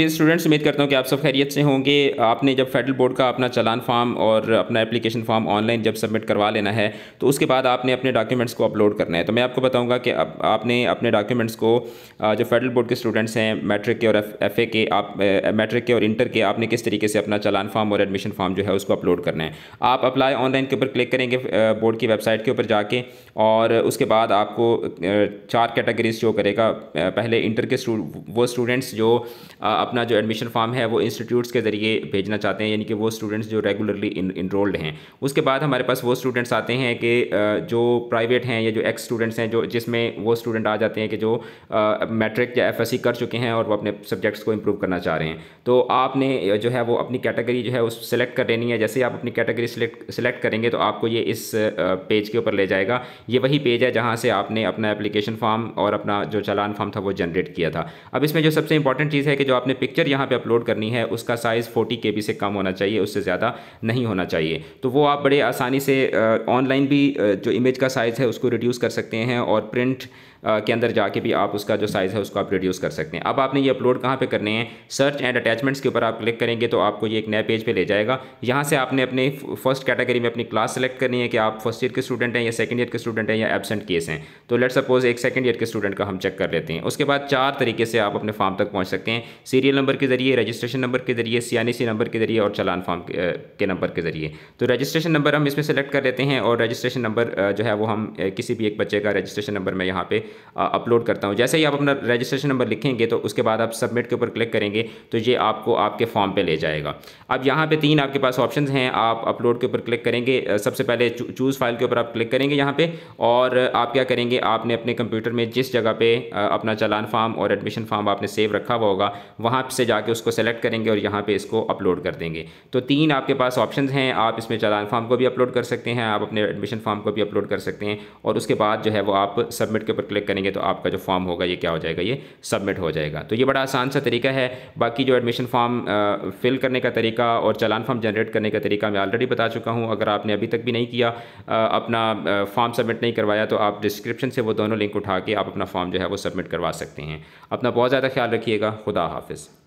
जी students उम्मीद करता हूँ कि आप सब खैरियत से होंगे आपने जब फेडरल बोर्ड का अपना चलान फार्म और अपना एप्लीकेशन फॉर्म ऑनलाइन जब सबमिट करवा लेना है तो उसके बाद आपने अपने डॉक्यूमेंट्स को अपलोड करना है तो मैं आपको बताऊँगा कि अब आपने अपने डॉक्यूमेंट्स को जो फेडरल बोर्ड के स्टूडेंट्स हैं मैट्रिक के और एफ ए के आप मैट्रिक के और इंटर के आपने किस तरीके से अपना चलान फार्म और एडमिशन फॉर्म जो है उसको अपलोड करना है आप अप्लाई ऑनलाइन के ऊपर क्लिक करेंगे बोर्ड की वेबसाइट के ऊपर जाके और उसके बाद आपको चार कैटेगरीज शो करेगा पहले इंटर के वो स्टूडेंट्स जो अपना जो एडमिशन फॉर्म है वो इंस्टीट्यूट्स के ज़रिए भेजना चाहते हैं यानी कि वो स्टूडेंट्स जो रेगुलरली इनरोल्ड हैं उसके बाद हमारे पास वो स्टूडेंट्स आते हैं कि जो प्राइवेट हैं या जो एक्स स्टूडेंट्स हैं जो जिसमें वो स्टूडेंट आ जाते हैं कि जो मैट्रिक या एफ कर चुके हैं और वो अपने सब्जेक्ट्स को इम्प्रूव करना चाह रहे हैं तो आपने जो है वो अपनी कैटेगरी जो है उस सेलेक्ट कर लेनी है जैसे आप अपनी कैटेगरी सेलेक्ट करेंगे तो आपको ये इस पेज के ऊपर ले जाएगा ये वही पेज है जहाँ से आपने अपना एप्लीकेशन फॉर्म और अपना जो चालान फॉर्म था वो जनरेट किया था अब इसमें जो सबसे इंपॉर्टेंट चीज़ है कि जो आपने आपने पिक्चर यहाँ पे अपलोड करनी है उसका साइज़ फोर्टी के से कम होना चाहिए उससे ज़्यादा नहीं होना चाहिए तो वो आप बड़े आसानी से ऑनलाइन भी जो इमेज का साइज़ है उसको रिड्यूस कर सकते हैं और प्रिंट के अंदर जाके भी आप उसका जो साइज़ है उसको आप रिड्यूस कर सकते हैं अब आपने ये अपलोड कहाँ पे करने हैं सर्च एंड अटैचमेंट्स के ऊपर आप क्लिक करेंगे तो आपको ये एक नए पेज पे ले जाएगा यहाँ से आपने अपने फर्स्ट कैटेगरी में अपनी क्लास सेलेक्ट करनी है कि आप फर्स्ट ईयर के स्टूडेंट हैं या सेकेंड ईयर के स्टूडेंट हैं या एबसेंट केस हैं तो लेट सपोज एक सेकेंड ईयर के स्टूडेंट का हम चेक कर लेते हैं उसके बाद चार तरीके से आप अपने फॉर्म तक पहुँच सकते हैं सीरियल नंबर के जरिए रजिस्ट्रेशन नंबर के जरिए सी नंबर के जरिए और चलान फॉर्म के नंबर के जरिए तो रजिस्ट्रेशन नंबर हम इसमें सेलेक्ट कर लेते हैं और रजिस्ट्रेशन नंबर जो है वो हम किसी भी एक बच्चे का रजिस्ट्रेशन नंबर मैं यहाँ पे अपलोड करता हूँ जैसे ही आप अपना रजिस्ट्रेशन नंबर लिखेंगे तो उसके बाद आप सबमिट के ऊपर क्लिक करेंगे तो ये आपको आपके फॉर्म पर ले जाएगा अब यहाँ पर तीन आपके पास ऑप्शन हैं आप अपलोड के ऊपर क्लिक करेंगे सबसे पहले चूज़ फाइल के ऊपर आप क्लिक करेंगे यहाँ पर और आप क्या करेंगे आपने अपने कंप्यूटर में जिस जगह पर अपना चलान फार्म और एडमिशन फार्म आपने सेव रखा हुआ होगा वहाँ से जाके उसको सेलेक्ट करेंगे और यहाँ पे इसको अपलोड कर देंगे तो तीन आपके पास ऑप्शन हैं आप इसमें चालान फॉर्म को भी अपलोड कर सकते हैं आप अपने एडमिशन फॉर्म को भी अपलोड कर सकते हैं और उसके बाद जो है वो आप सबमिट के ऊपर क्लिक क्लिक करेंगे तो आपका जो फॉर्म होगा ये क्या हो जाएगा ये सबमिट हो जाएगा तो ये बड़ा आसान सा तरीका है बाकी जो एडमिशन फॉर्म फिल करने का तरीका और चालान फॉर्म जनरेट करने का तरीका मैं ऑलरेडी बता चुका हूँ अगर आपने अभी तक भी नहीं किया आ, अपना फॉर्म सबमिट नहीं करवाया तो आप डिस्क्रिप्शन से वो दोनों लिंक उठा के आप अपना फॉर्म जो है वो सबमिट करवा सकते हैं अपना बहुत ज़्यादा ख्याल रखिएगा खुदा हाफिज़